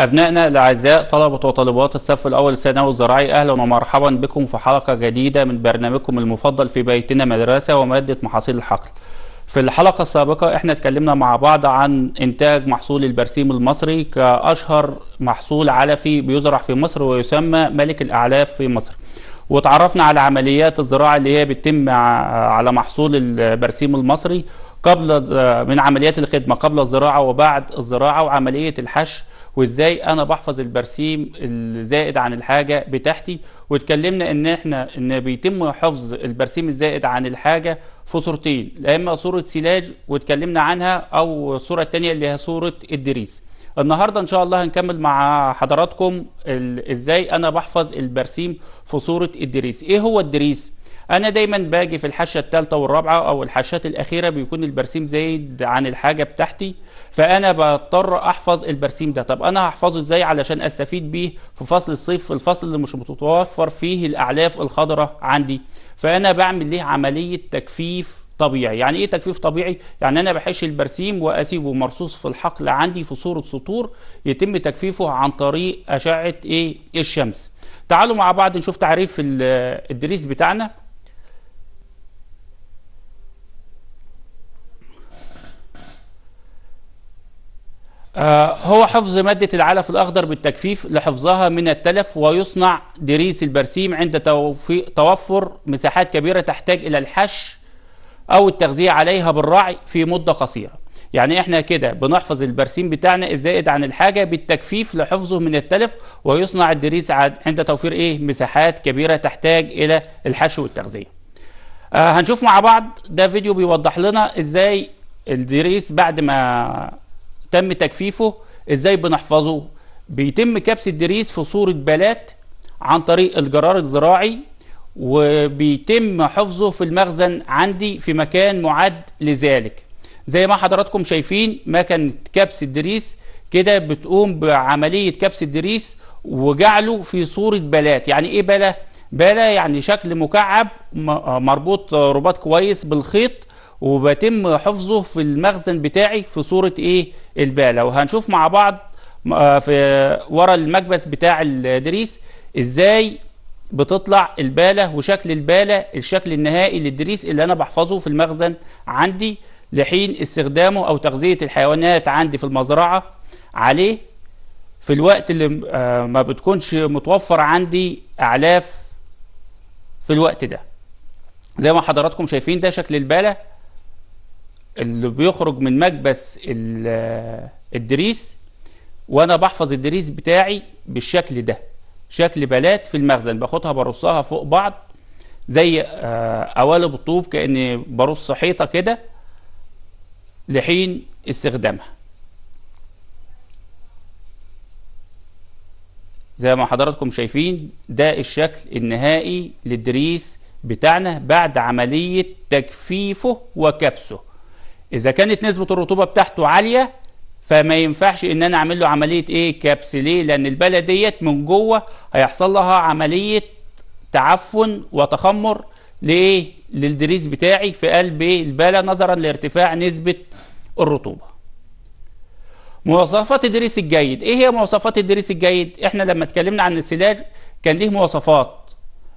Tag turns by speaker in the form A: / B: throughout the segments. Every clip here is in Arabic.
A: أبنائنا الأعزاء طلبة وطالبات الصف الأول الثانوي الزراعي أهلا ومرحبا بكم في حلقة جديدة من برنامجكم المفضل في بيتنا مدرسة ومادة محاصيل الحقل. في الحلقة السابقة احنا اتكلمنا مع بعض عن انتاج محصول البرسيم المصري كأشهر محصول علفي بيزرع في مصر ويسمى ملك الأعلاف في مصر. وتعرفنا على عمليات الزراعة اللي هي بتتم على محصول البرسيم المصري قبل من عمليات الخدمة قبل الزراعة وبعد الزراعة وعملية الحشو وازاي انا بحفظ البرسيم الزائد عن الحاجه بتاعتي واتكلمنا ان احنا ان بيتم حفظ البرسيم الزائد عن الحاجه في صورتين يا اما صوره سيلاج واتكلمنا عنها او الصوره الثانيه اللي هي صوره الدريس النهارده ان شاء الله هنكمل مع حضراتكم ازاي انا بحفظ البرسيم في صوره الدريس ايه هو الدريس انا دايما باجي في الحشه الثالثه والرابعه او الحشات الاخيره بيكون البرسيم زايد عن الحاجه بتاعتي فانا بضطر احفظ البرسيم ده طب انا هحفظه ازاي علشان استفيد بيه في فصل الصيف في الفصل اللي مش متوفر فيه الاعلاف الخضراء عندي فانا بعمل ليه عمليه تجفيف طبيعي يعني ايه تجفيف طبيعي يعني انا بحش البرسيم واسيبه مرصوص في الحقل عندي في صوره سطور يتم تجفيفه عن طريق اشعه ايه الشمس تعالوا مع بعض نشوف تعريف الدريس بتاعنا آه، هو حفظ مادة العلف الأخضر بالتكفيف لحفظها من التلف ويصنع دريس البرسيم عند توفر مساحات كبيرة تحتاج إلى الحش أو التغذية عليها بالرعي في مدة قصيرة يعني احنا كده بنحفظ البرسيم بتاعنا الزائد عن الحاجة بالتكفيف لحفظه من التلف ويصنع الدريس عند توفير ايه مساحات كبيرة تحتاج إلى الحشو والتغذية آه هنشوف مع بعض ده فيديو بيوضح لنا ازاي الدريس بعد ما تم تجفيفه ازاي بنحفظه بيتم كبس الدريس في صورة بلات عن طريق الجرار الزراعي وبيتم حفظه في المخزن عندي في مكان معد لذلك زي ما حضراتكم شايفين مكنة كبس الدريس كده بتقوم بعملية كبس الدريس وجعله في صورة بلات يعني ايه بلا؟ بلا يعني شكل مكعب مربوط رباط كويس بالخيط وبتم حفظه في المخزن بتاعي في صورة ايه البالة وهنشوف مع بعض آه، في ورا المكبس بتاع الدريس ازاي بتطلع البالة وشكل البالة الشكل النهائي للدريس اللي انا بحفظه في المخزن عندي لحين استخدامه او تغذية الحيوانات عندي في المزرعة عليه في الوقت اللي آه، ما بتكونش متوفر عندي اعلاف في الوقت ده زي ما حضراتكم شايفين ده شكل البالة اللي بيخرج من مكبس الدريس وانا بحفظ الدريس بتاعي بالشكل ده شكل بلات في المخزن باخدها برصها فوق بعض زي آه، قوالب الطوب كاني برص حيطه كده لحين استخدامها زي ما حضراتكم شايفين ده الشكل النهائي للدريس بتاعنا بعد عملية تجفيفه وكبسه إذا كانت نسبة الرطوبة بتاعته عالية فما ينفعش ان انا اعمل له عمليه ايه ليه لان البلد ديت من جوه هيحصل لها عمليه تعفن وتخمر لايه للدريس بتاعي في قلب ايه نظرا لارتفاع نسبه الرطوبه مواصفات الدريس الجيد ايه هي مواصفات الدريس الجيد احنا لما اتكلمنا عن السلاج كان ليه مواصفات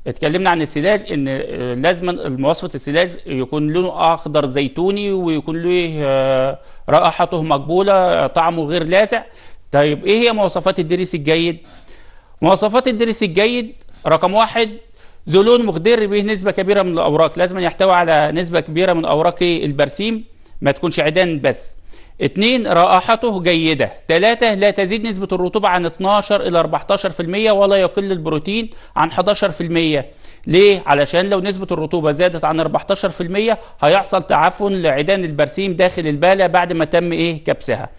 A: اتكلمنا عن السلاج ان آه، لازم مواصفه السلاج يكون لونه اخضر زيتوني ويكون له آه، رائحته مقبوله طعمه غير لاذع طيب ايه هي مواصفات الدريس الجيد مواصفات الدريس الجيد رقم واحد ذو لون مخضر به نسبه كبيره من الاوراق لازم يحتوي على نسبه كبيره من اوراق البرسيم ما تكونش عيدان بس اتنين رائحته جيدة تلاتة لا تزيد نسبة الرطوبة عن 12 إلى 14% ولا يقل البروتين عن 11% ليه؟ علشان لو نسبة الرطوبة زادت عن 14% هيحصل تعفن لعيدان البرسيم داخل البالة بعد ما تم إيه كبسها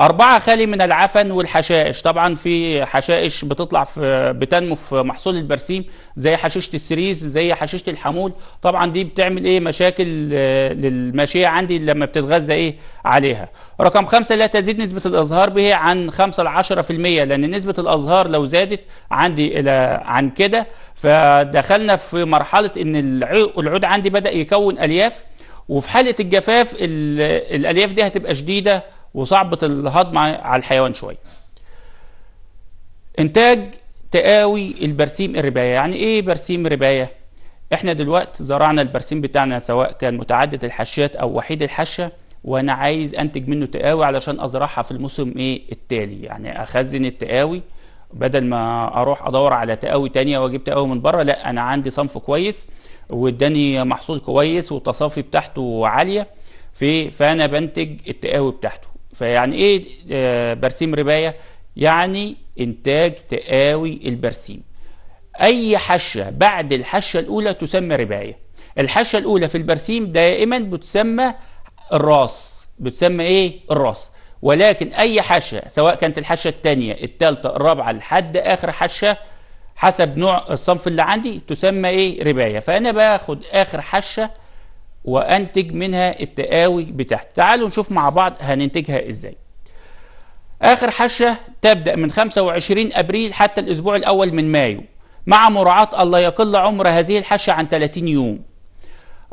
A: أربعة خالي من العفن والحشائش طبعا في حشائش بتطلع في بتنمو في محصول البرسيم زي حشيشة السريز زي حشيشة الحمول طبعا دي بتعمل ايه مشاكل آه، للماشية عندي لما بتتغذى ايه عليها رقم خمسة لا تزيد نسبة الأزهار به عن 5 في 10% لأن نسبة الأزهار لو زادت عندي إلى عن كده فدخلنا في مرحلة إن العود عندي بدأ يكون ألياف وفي حالة الجفاف الألياف دي هتبقى شديدة وصعبة الهضم على الحيوان شوية انتاج تقاوي البرسيم الرباية يعني ايه برسيم رباية احنا دلوقتي زرعنا البرسيم بتاعنا سواء كان متعدد الحشيات او وحيد الحشة وانا عايز انتج منه تقاوي علشان ازرعها في الموسم ايه التالي يعني اخزن التقاوي بدل ما اروح ادور على تقاوي تانية واجيب تقاوي من بره لا انا عندي صنف كويس واداني محصول كويس والتصافي بتاعته عاليه في فانا بنتج التقاوي بتاعته فيعني ايه آه، برسيم ربايه يعني انتاج تقاوي البرسيم اي حشه بعد الحشه الاولى تسمى ربايه الحشه الاولى في البرسيم دائما بتسمى الراس بتسمى ايه الراس ولكن اي حشه سواء كانت الحشه الثانيه الثالثه الرابعه لحد اخر حشه حسب نوع الصنف اللي عندي تسمى ايه ربايه فانا باخد اخر حشه وانتج منها التقاوي بتاعتي تعالوا نشوف مع بعض هننتجها ازاي اخر حشه تبدا من 25 ابريل حتى الاسبوع الاول من مايو مع مراعاه الله يقل عمر هذه الحشه عن 30 يوم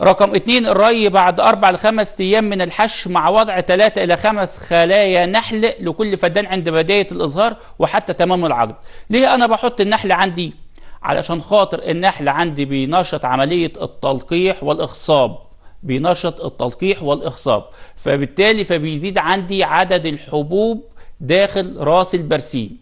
A: رقم اثنين الري بعد أربع لخمس أيام من الحش مع وضع ثلاثة إلى خمس خلايا نحل لكل فدان عند بداية الإظهار وحتى تمام العقد ليه أنا بحط النحل عندي؟ علشان خاطر النحل عندي بينشط عملية التلقيح والإخصاب بينشط التلقيح والإخصاب فبالتالي فبيزيد عندي عدد الحبوب داخل راس البرسيم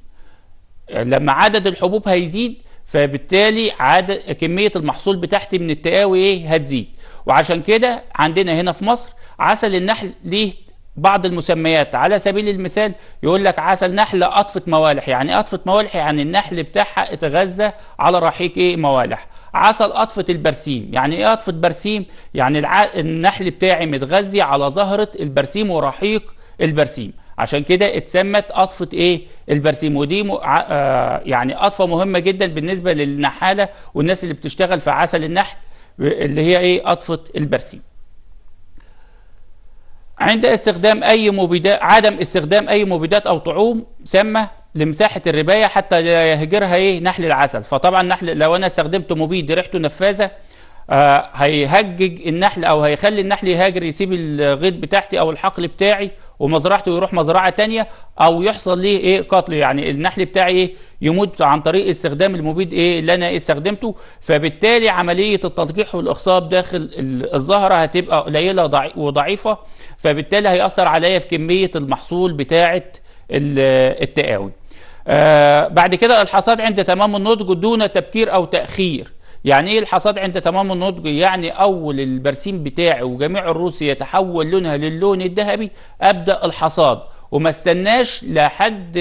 A: لما عدد الحبوب هيزيد فبالتالي عدد كمية المحصول بتاعتي من التقاوي ايه هتزيد وعشان كده عندنا هنا في مصر عسل النحل ليه بعض المسميات على سبيل المثال يقول لك عسل نحل أطفت موالح يعني إيه أطفت موالح يعني النحل بتاعها اتغذى على رحيق ايه موالح عسل أطفت البرسيم يعني ايه أطفت برسيم يعني الع... النحل بتاعي متغذي على زهرة البرسيم ورحيق البرسيم عشان كده اتسمت أطفة ايه البرسيم ودي م... آه يعني اطفه مهمه جدا بالنسبه للنحاله والناس اللي بتشتغل في عسل النحل اللي هي ايه أطفة البرسيم عند استخدام أي مبيدات عدم استخدام أي مبيدات أو طعوم سامة لمساحة الرباية حتى لا يهجرها إيه نحل العسل فطبعا نحل لو أنا استخدمت مبيد ريحته نفاذة آه، هيهجج النحل او هيخلي النحل يهاجر يسيب الغيط بتاعتي او الحقل بتاعي ومزرعته يروح مزرعه تانية او يحصل ليه ايه قتل يعني النحل بتاعي ايه يموت عن طريق استخدام المبيد ايه اللي انا إيه استخدمته فبالتالي عمليه التلقيح والاخصاب داخل الزهره هتبقى قليله وضعيفه فبالتالي هياثر عليا في كميه المحصول بتاعه التقاوي آه بعد كده الحصاد عند تمام النضج دون تبكير او تاخير يعني ايه الحصاد عند تمام النضج يعني اول البرسيم بتاعي وجميع الروس يتحول لونها للون الذهبي ابدا الحصاد وما استناش لحد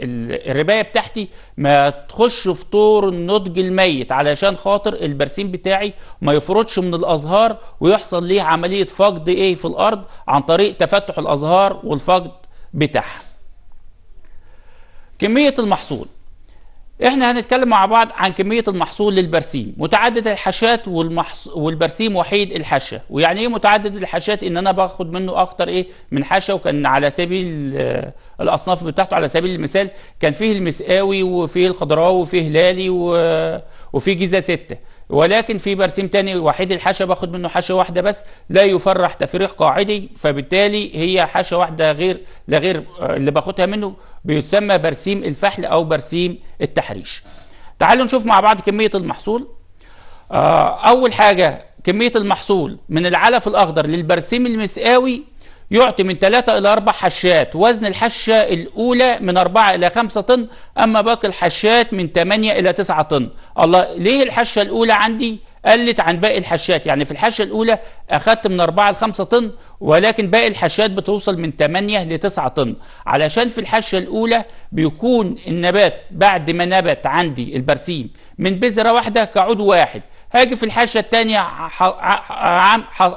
A: الربايه بتاعتي ما تخش في طور النضج الميت علشان خاطر البرسيم بتاعي ما يفرطش من الازهار ويحصل ليه عمليه فقد ايه في الارض عن طريق تفتح الازهار والفقد بتاعها كميه المحصول احنا هنتكلم مع بعض عن كمية المحصول للبرسيم متعدد الحشات والمحص... والبرسيم وحيد الحشة ويعني ايه متعدد الحشات ان انا باخد منه اكتر ايه من حشة وكان على سبيل الاصناف بتاعته على سبيل المثال كان فيه المسقاوي وفيه الخضراوي وفيه هلالي و... وفيه جيزة ستة ولكن في برسيم تاني وحيد الحشا باخد منه حشا واحده بس لا يفرح تفريح قاعدي فبالتالي هي حشا واحده غير لا غير آه، اللي باخدها منه بيسمى برسيم الفحل او برسيم التحريش تعالوا نشوف مع بعض كميه المحصول آه، اول حاجه كميه المحصول من العلف الاخضر للبرسيم المسقاوي يعطي من 3 إلى 4 حشات وزن الحشة الأولى من 4 إلى 5 طن أما باقي الحشات من 8 إلى 9 طن الله ليه الحشة الأولى عندي قلت عن باقي الحشات يعني في الحشة الأولى أخدت من 4 إلى 5 طن ولكن باقي الحشات بتوصل من 8 إلى 9 طن علشان في الحشة الأولى بيكون النبات بعد ما نبت عندي البرسيم من بذرة واحدة كعود واحد هاجي في الحشة الثانية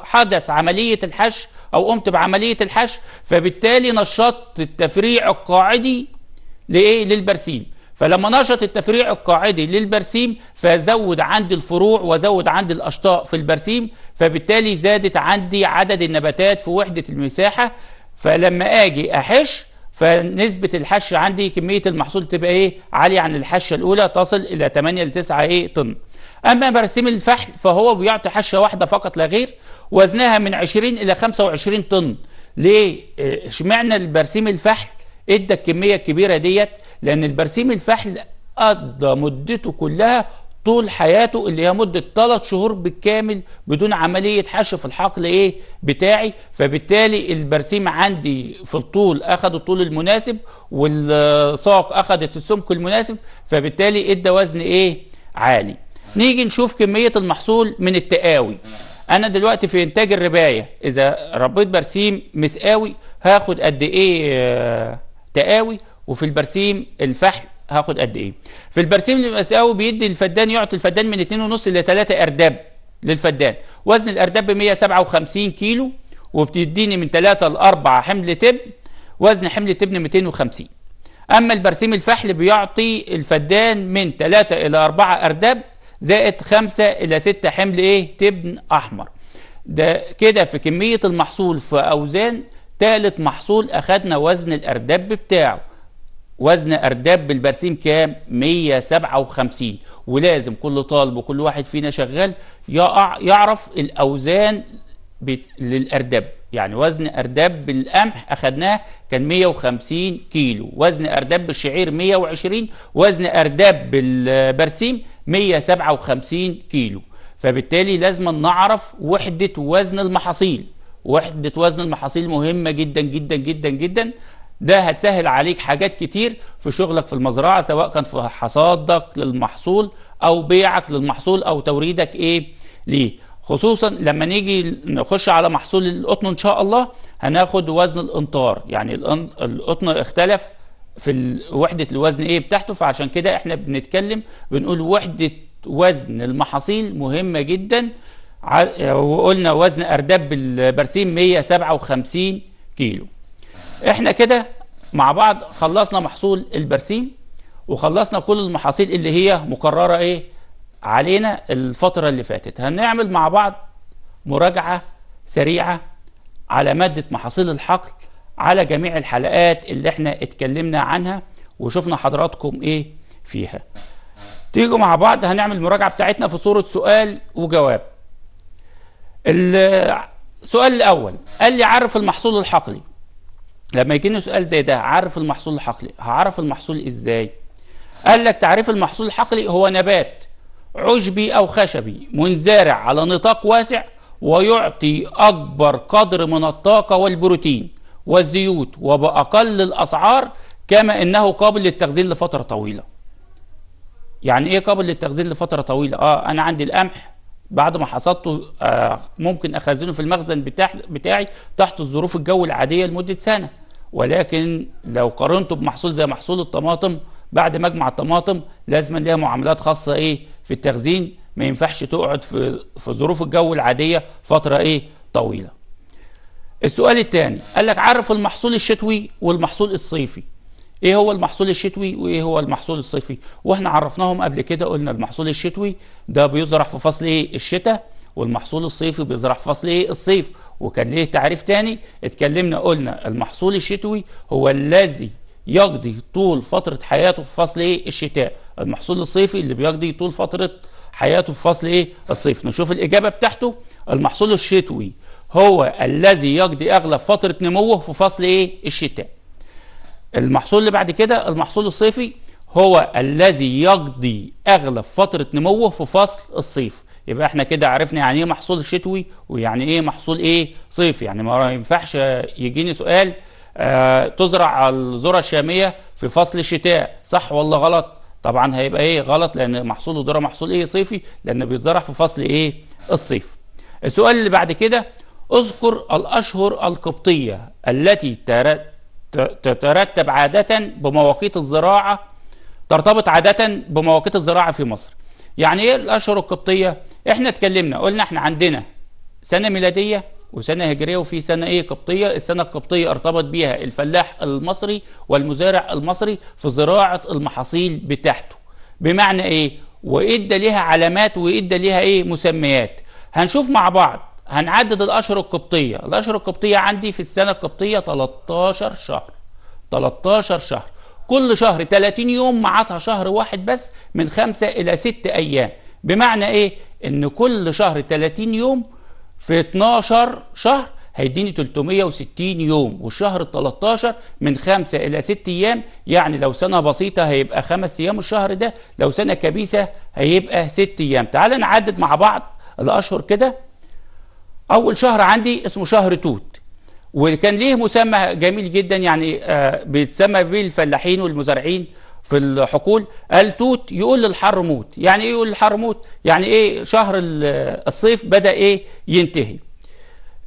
A: حدث عملية الحشو او قمت بعمليه الحشو فبالتالي نشطت التفريع القاعدي لايه للبرسيم فلما نشط التفريع القاعدي للبرسيم فزود عندي الفروع وزود عندي الاشطاء في البرسيم فبالتالي زادت عندي عدد النباتات في وحده المساحه فلما اجي احش فنسبة الحش عندي كمية المحصول تبقى ايه عالية عن الحشة الأولى تصل إلى 8 ل 9 ايه طن أما برسيم الفحل فهو بيعطي حشة واحدة فقط لا غير وزنها من 20 إلى 25 طن ليه؟ آه، اشمعنى البرسيم الفحل ادى الكمية الكبيرة ديت لأن البرسيم الفحل قضى مدته كلها طول حياته اللي هي مدة 3 شهور بالكامل بدون عملية حشو في الحقل ايه بتاعي فبالتالي البرسيم عندي في الطول اخذ الطول المناسب والساق اخذت السمك المناسب فبالتالي ادى وزن ايه عالي نيجي نشوف كمية المحصول من التقاوي انا دلوقتي في انتاج الرباية اذا ربيت برسيم مسقاوي هاخد قد ايه آه، تقاوي وفي البرسيم الفحل هاخد قد ايه في البرسيم المسقاوي بيدي الفدان يعطي الفدان من 2.5 إلى 3 ارداب للفدان وزن الارداب ب 157 كيلو وبتديني من 3 ل 4 حمل تبن وزن حمل تبن 250 اما البرسيم الفحل بيعطي الفدان من 3 الى 4 ارداب زائد 5 إلى 6 حمل إيه تبن أحمر ده كده في كمية المحصول في أوزان تالت محصول أخدنا وزن الأردب بتاعه وزن أردب البرسيم كام 157 ولازم كل طالب وكل واحد فينا شغال يعرف الأوزان للأرداب يعني وزن أرداب بالقمح أخذناه كان 150 كيلو وزن أرداب بالشعير 120 وزن أرداب بالبرسيم 157 كيلو فبالتالي لازم نعرف وحدة وزن المحاصيل وحدة وزن المحاصيل مهمة جدا جدا جدا جدا ده هتسهل عليك حاجات كتير في شغلك في المزرعة سواء كان في حصادك للمحصول أو بيعك للمحصول أو توريدك إيه ليه خصوصا لما نيجي نخش على محصول القطن ان شاء الله هناخد وزن الامطار يعني القطن اختلف في وحده الوزن ايه بتاعته فعشان كده احنا بنتكلم بنقول وحده وزن المحاصيل مهمه جدا وقلنا وزن ارداب بالبرسيم 157 كيلو احنا كده مع بعض خلصنا محصول البرسيم وخلصنا كل المحاصيل اللي هي مكرره ايه علينا الفترة اللي فاتت هنعمل مع بعض مراجعة سريعة على مادة محاصيل الحقل على جميع الحلقات اللي احنا اتكلمنا عنها وشفنا حضراتكم ايه فيها تيجوا مع بعض هنعمل المراجعة بتاعتنا في صورة سؤال وجواب السؤال الأول قال لي عرف المحصول الحقلي لما يجيني سؤال زي ده عرف المحصول الحقلي هعرف المحصول ازاي قال لك تعريف المحصول الحقلي هو نبات عشبي أو خشبي منزارع على نطاق واسع ويعطي أكبر قدر من الطاقة والبروتين والزيوت وبأقل الأسعار كما أنه قابل للتخزين لفترة طويلة يعني إيه قابل للتخزين لفترة طويلة؟ آه أنا عندي القمح بعد ما حصدته آه ممكن أخزنه في المخزن بتاعي تحت الظروف الجو العادية لمدة سنة ولكن لو قارنته بمحصول زي محصول الطماطم بعد مجمع الطماطم لازم ليها معاملات خاصه ايه في التخزين ما ينفعش تقعد في في ظروف الجو العاديه فتره ايه طويله السؤال الثاني قال لك عرف المحصول الشتوي والمحصول الصيفي ايه هو المحصول الشتوي وايه هو المحصول الصيفي واحنا عرفناهم قبل كده قلنا المحصول الشتوي ده بيزرع في فصل ايه الشتاء والمحصول الصيفي بيزرع في فصل ايه الصيف وكان ليه تعريف تاني اتكلمنا قلنا المحصول الشتوي هو الذي يقضي طول فترة حياته في فصل ايه الشتاء المحصول الصيفي اللي بيقضي طول فترة حياته في فصل ايه الصيف نشوف الإجابة بتاعته المحصول الشتوي هو الذي يقضي أغلب فترة نموه في فصل ايه الشتاء المحصول اللي بعد كده المحصول الصيفي هو الذي يقضي أغلب فترة نموه في فصل الصيف يبقى احنا كده عرفنا يعني ايه محصول شتوي ويعني ايه محصول ايه صيفي يعني ما ينفعش يجيني سؤال آه، تزرع الذره الشاميه في فصل الشتاء صح ولا غلط طبعا هيبقى ايه غلط لان محصول الذره محصول ايه صيفي لان بيتزرع في فصل ايه الصيف السؤال اللي بعد كده اذكر الاشهر القبطيه التي تترتب عاده بمواقيت الزراعه ترتبط عاده بمواقيت الزراعه في مصر يعني ايه الاشهر القبطيه احنا اتكلمنا قلنا احنا عندنا سنه ميلاديه وسنة هجرية وفي سنة إيه قبطية السنة القبطية ارتبط بيها الفلاح المصري والمزارع المصري في زراعة المحاصيل بتاعته بمعنى إيه وإدى لها علامات وإدى لها إيه مسميات هنشوف مع بعض هنعدد الأشهر القبطية الأشهر القبطية عندي في السنة القبطية 13 شهر 13 شهر كل شهر 30 يوم معاتها شهر واحد بس من 5 إلى 6 أيام بمعنى إيه إن كل شهر 30 يوم في 12 شهر هيديني 360 يوم والشهر ال 13 من 5 إلى 6 أيام يعني لو سنة بسيطة هيبقى 5 أيام الشهر ده لو سنة كبيسة هيبقى 6 أيام تعال نعدد مع بعض الأشهر كده أول شهر عندي اسمه شهر توت وكان ليه مسمى جميل جدا يعني آه بيتسمى بيه الفلاحين والمزارعين في الحقول قال توت يقول للحر موت يعني ايه يقول للحر موت يعني ايه شهر الصيف بدا ايه ينتهي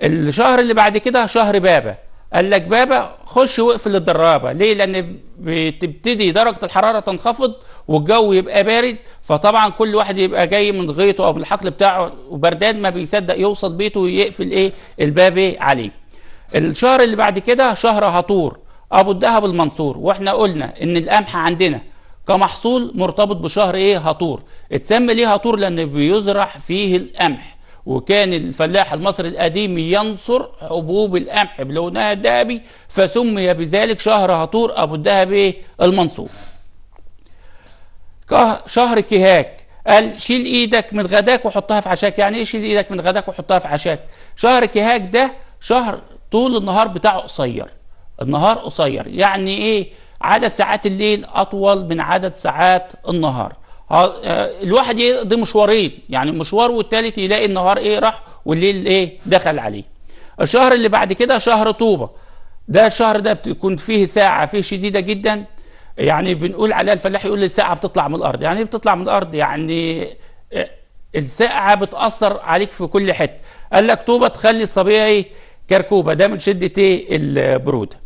A: الشهر اللي بعد كده شهر بابا قال لك بابا خش واقفل الدرابه ليه لان بتبتدي درجه الحراره تنخفض والجو يبقى بارد فطبعا كل واحد يبقى جاي من غيطه او من الحقل بتاعه وبردان ما بيصدق يوصل بيته ويقفل ايه الباب ايه عليه الشهر اللي بعد كده شهر هطور ابو الدهب المنصور واحنا قلنا ان القمح عندنا كمحصول مرتبط بشهر ايه هطور اتسمى ليه هطور لان بيزرع فيه القمح وكان الفلاح المصري القديم ينصر حبوب القمح بلونها الذهبي فسمي بذلك شهر هطور ابو الدهب ايه المنصور شهر كهاك قال شيل ايدك من غداك وحطها في عشاك يعني ايه شيل ايدك من غداك وحطها في عشاك شهر كهاك ده شهر طول النهار بتاعه قصير النهار قصير يعني ايه عدد ساعات الليل اطول من عدد ساعات النهار آه، الواحد يقضي مشوارين يعني مشوار والتالت يلاقي النهار ايه راح والليل ايه دخل عليه الشهر اللي بعد كده شهر طوبه ده الشهر ده بتكون فيه ساعه فيه شديده جدا يعني بنقول عليها الفلاح يقول لي الساعه بتطلع من الارض يعني ايه بتطلع من الارض يعني آه، الساعه بتاثر عليك في كل حته قال لك طوبه تخلي الصبيه ايه كركوبه ده من شده ايه البروده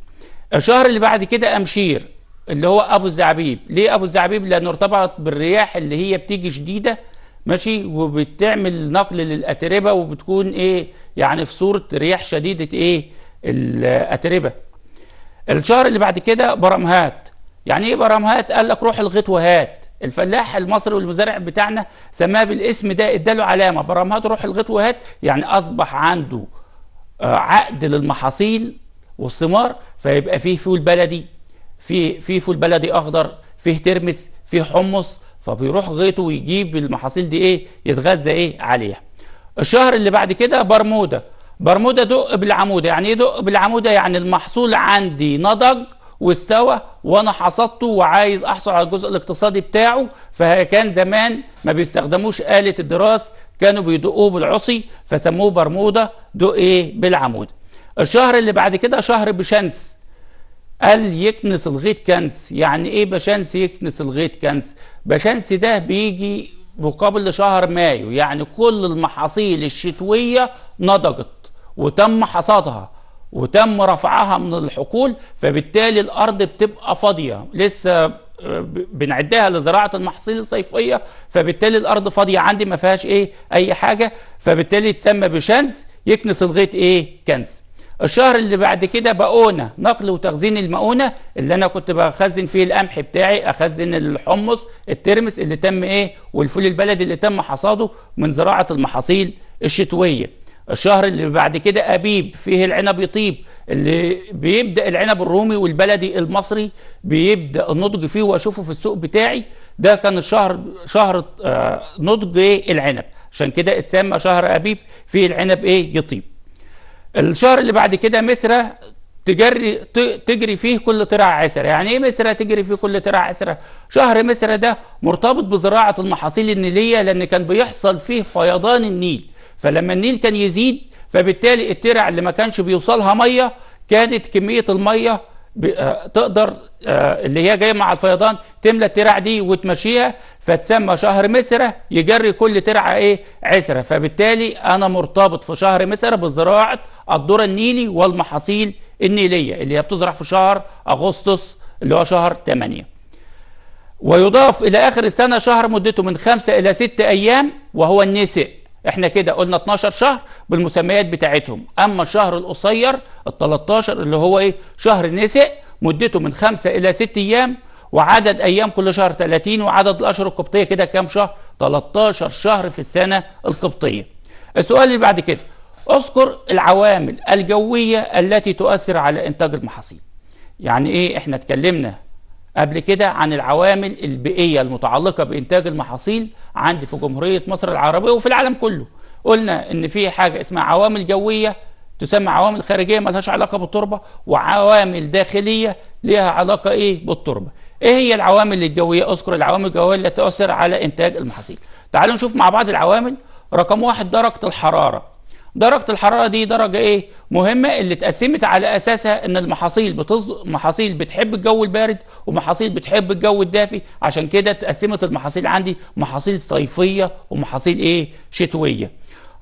A: الشهر اللي بعد كده أمشير اللي هو أبو الزعبيب ليه أبو الزعبيب لأنه ارتبط بالرياح اللي هي بتيجي شديدة ماشي وبتعمل نقل للأتربة وبتكون إيه يعني في صورة رياح شديدة إيه الأتربة الشهر اللي بعد كده برمهات يعني إيه برمهات قال لك روح الغيط وهات الفلاح المصري والمزارع بتاعنا سماه بالاسم ده اداله علامة برمهات روح الغيط وهات يعني أصبح عنده آه، عقد للمحاصيل والثمار فيبقى فيه فول بلدي فيه فيه فول بلدي اخضر فيه ترمس فيه حمص فبيروح غيطه ويجيب المحاصيل دي ايه يتغذى ايه عليها الشهر اللي بعد كده برموده برموده دق بالعموده يعني ايه دق بالعموده يعني المحصول عندي نضج واستوى وانا حصدته وعايز احصل على الجزء الاقتصادي بتاعه فكان زمان ما بيستخدموش آلة الدراس كانوا بيدقوه بالعصي فسموه برموده دق ايه بالعمودة الشهر اللي بعد كده شهر بشنس قال يكنس الغيط كنس يعني ايه بشنس يكنس الغيط كنس بشنس ده بيجي مقابل شهر مايو يعني كل المحاصيل الشتوية نضجت وتم حصادها وتم رفعها من الحقول فبالتالي الارض بتبقى فاضيه لسه آه، بنعدها لزراعه المحاصيل الصيفيه فبالتالي الارض فاضيه عندي ما فيهاش ايه اي حاجه فبالتالي تسمى بشنس يكنس الغيط ايه كنس الشهر اللي بعد كده بقونا نقل وتخزين المؤونه اللي انا كنت بخزن فيه القمح بتاعي اخزن الحمص الترمس اللي تم ايه والفول البلدي اللي تم حصاده من زراعه المحاصيل الشتويه الشهر اللي بعد كده أبيب فيه العنب يطيب اللي بيبدأ العنب الرومي والبلدي المصري بيبدأ النضج فيه وأشوفه في السوق بتاعي ده كان الشهر شهر آه، نضج إيه، العنب عشان كده اتسمى شهر أبيب فيه العنب إيه يطيب الشهر اللي بعد كده مصر تجري تجري فيه كل ترع عسر يعني ايه مصر تجري فيه كل ترع عسر شهر مصر ده مرتبط بزراعة المحاصيل النيلية لان كان بيحصل فيه فيضان النيل فلما النيل كان يزيد فبالتالي الترع اللي ما كانش بيوصلها مية كانت كمية المية آه، تقدر آه، اللي هي جايه مع الفيضان تملى الترع دي وتمشيها فتسمى شهر مسره يجري كل ترعه ايه عسره فبالتالي انا مرتبط في شهر مسره بزراعه الذره النيلي والمحاصيل النيليه اللي هي بتزرع في شهر اغسطس اللي هو شهر 8 ويضاف الى اخر السنه شهر مدته من 5 الى 6 ايام وهو النسئ احنا كده قلنا 12 شهر بالمسميات بتاعتهم اما الشهر القصير ال 13 اللي هو ايه شهر نسق مدته من 5 الى 6 ايام وعدد ايام كل شهر 30 وعدد الاشهر القبطيه كده كام شهر 13 شهر في السنه القبطيه السؤال اللي بعد كده اذكر العوامل الجويه التي تؤثر على انتاج المحاصيل يعني ايه احنا اتكلمنا قبل كده عن العوامل البيئية المتعلقة بإنتاج المحاصيل عندي في جمهورية مصر العربية وفي العالم كله قلنا إن في حاجة اسمها عوامل جوية تسمى عوامل خارجية ملهاش علاقة بالتربة وعوامل داخلية ليها علاقة إيه بالتربة إيه هي العوامل الجوية أذكر العوامل الجوية اللي تؤثر على إنتاج المحاصيل تعالوا نشوف مع بعض العوامل رقم واحد درجة الحرارة درجة الحرارة دي درجة ايه مهمة اللي اتقسمت على اساسها ان المحاصيل بتز... محاصيل بتحب الجو البارد ومحاصيل بتحب الجو الدافي عشان كده اتقسمت المحاصيل عندي محاصيل صيفية ومحاصيل ايه شتوية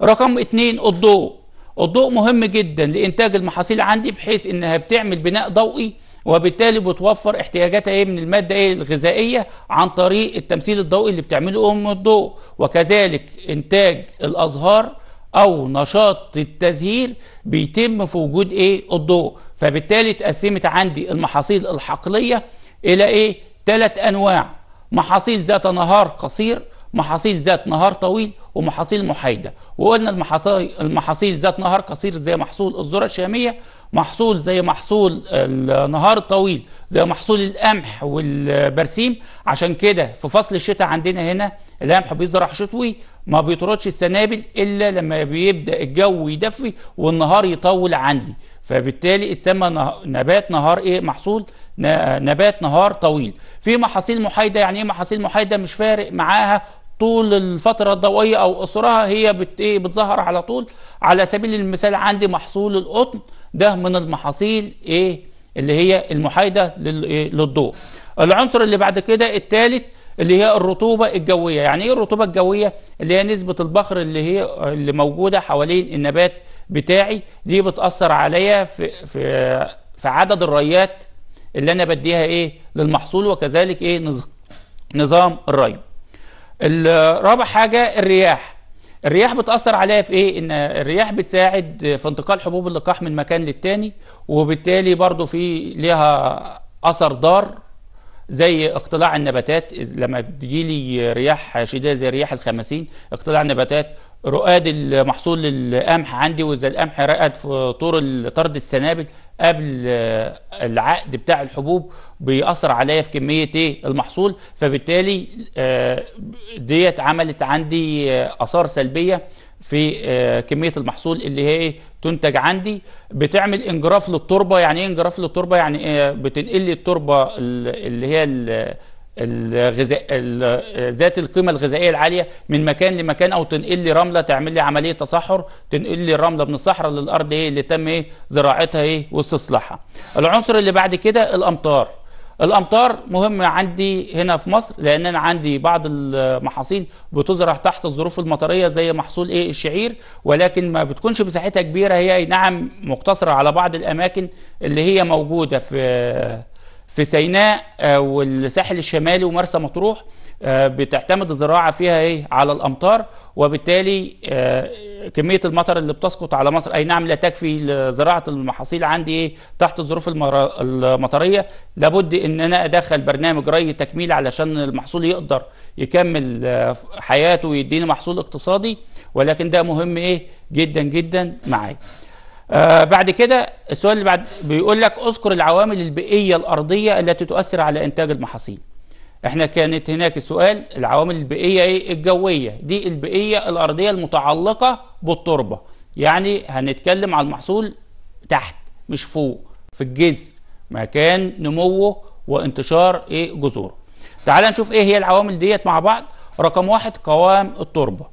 A: رقم اتنين الضوء الضوء مهم جدا لانتاج المحاصيل عندي بحيث انها بتعمل بناء ضوئي وبالتالي بتوفر احتياجاتها ايه من الماده ايه الغذائيه عن طريق التمثيل الضوئي اللي بتعمله ام الضوء وكذلك انتاج الازهار او نشاط التزهير بيتم في وجود ايه الضوء فبالتالي اتقسمت عندي المحاصيل الحقليه الى ايه ثلاث انواع محاصيل ذات نهار قصير محاصيل ذات نهار طويل ومحاصيل محايده وقلنا المحاصيل المحاصيل ذات نهار قصير زي محصول الذره الشاميه محصول زي محصول النهار الطويل زي محصول القمح والبرسيم عشان كده في فصل الشتاء عندنا هنا القمح بيزرع شتوي ما بيطردش السنابل الا لما بيبدا الجو يدفي والنهار يطول عندي فبالتالي اتسمى نبات نهار ايه محصول نبات نهار طويل في محاصيل محايده يعني ايه محاصيل محايده مش فارق معاها طول الفترة الضوئية أو قصرها هي بت... إيه بتظهر على طول على سبيل المثال عندي محصول القطن ده من المحاصيل إيه اللي هي المحايدة لل... إيه للضوء العنصر اللي بعد كده الثالث اللي هي الرطوبة الجوية يعني ايه الرطوبة الجوية اللي هي نسبة البخر اللي هي اللي موجودة حوالين النبات بتاعي دي بتأثر عليا في في في عدد الريات اللي انا بديها ايه للمحصول وكذلك ايه نظام الري الرابع حاجة الرياح الرياح بتأثر عليها في ايه ان الرياح بتساعد في انتقال حبوب اللقاح من مكان للتاني وبالتالي برضو في ليها اثر ضار زي اقتلاع النباتات لما بتجي لي رياح شديده زي رياح الخمسين اقتلاع النباتات رقاد المحصول القمح عندي واذا القمح رقد في طور طرد السنابل قبل العقد بتاع الحبوب بيأثر عليا في كمية ايه المحصول فبالتالي آه، ديت عملت عندي آه، آثار سلبية في آه، كمية المحصول اللي هي تنتج عندي بتعمل انجراف للتربة يعني ايه انجراف للتربة يعني إيه بتنقل لي التربة اللي هي الغذاء ذات القيمه الغذائيه العاليه من مكان لمكان او تنقل لي رمله تعمل لي عمليه تصحر تنقل لي رمله من الصحراء للارض ايه اللي تم ايه زراعتها ايه واستصلاحها العنصر اللي بعد كده الامطار الامطار مهمه عندي هنا في مصر لان انا عندي بعض المحاصيل بتزرع تحت الظروف المطريه زي محصول ايه الشعير ولكن ما بتكونش مساحتها كبيره هي نعم مقتصره على بعض الاماكن اللي هي موجوده في في سيناء آه، والساحل الشمالي ومرسى مطروح آه، بتعتمد الزراعه فيها ايه على الامطار وبالتالي آه، كميه المطر اللي بتسقط على مصر اي نعم لا تكفي لزراعه المحاصيل عندي ايه تحت الظروف المطريه لابد ان انا ادخل برنامج ري تكميل علشان المحصول يقدر يكمل آه، حياته ويديني محصول اقتصادي ولكن ده مهم ايه جدا جدا معايا آه بعد كده السؤال اللي بعد بيقول لك اذكر العوامل البيئيه الارضيه التي تؤثر على انتاج المحاصيل احنا كانت هناك سؤال العوامل البيئيه ايه الجويه دي البيئيه الارضيه المتعلقه بالتربه يعني هنتكلم على المحصول تحت مش فوق في الجذر مكان نموه وانتشار ايه جذوره تعال نشوف ايه هي العوامل ديت مع بعض رقم واحد قوام التربه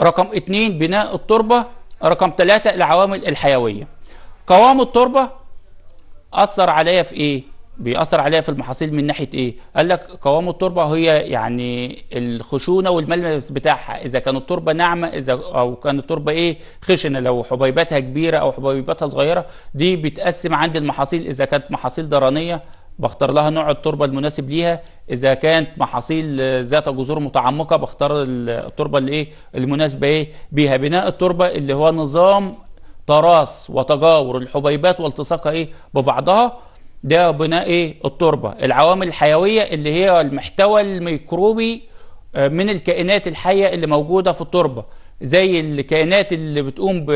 A: رقم اتنين بناء التربه رقم ثلاثة العوامل الحيويه قوام التربه اثر عليا في ايه بيأثر عليها في المحاصيل من ناحيه ايه؟ قال لك قوام التربه هي يعني الخشونه والملمس بتاعها اذا كانت التربه ناعمه اذا او كانت التربه ايه خشنه لو حبيباتها كبيره او حبيباتها صغيره دي بتقسم عند المحاصيل اذا كانت محاصيل درانيه بختار لها نوع التربه المناسب ليها اذا كانت محاصيل ذات جذور متعمقه بختار التربه اللي ايه المناسبه ايه بيها بناء التربه اللي هو نظام تراث وتجاور الحبيبات والتصاقها ايه ببعضها ده بناء ايه التربه العوامل الحيويه اللي هي المحتوى الميكروبي آه، من الكائنات الحيه اللي موجوده في التربه زي الكائنات اللي بتقوم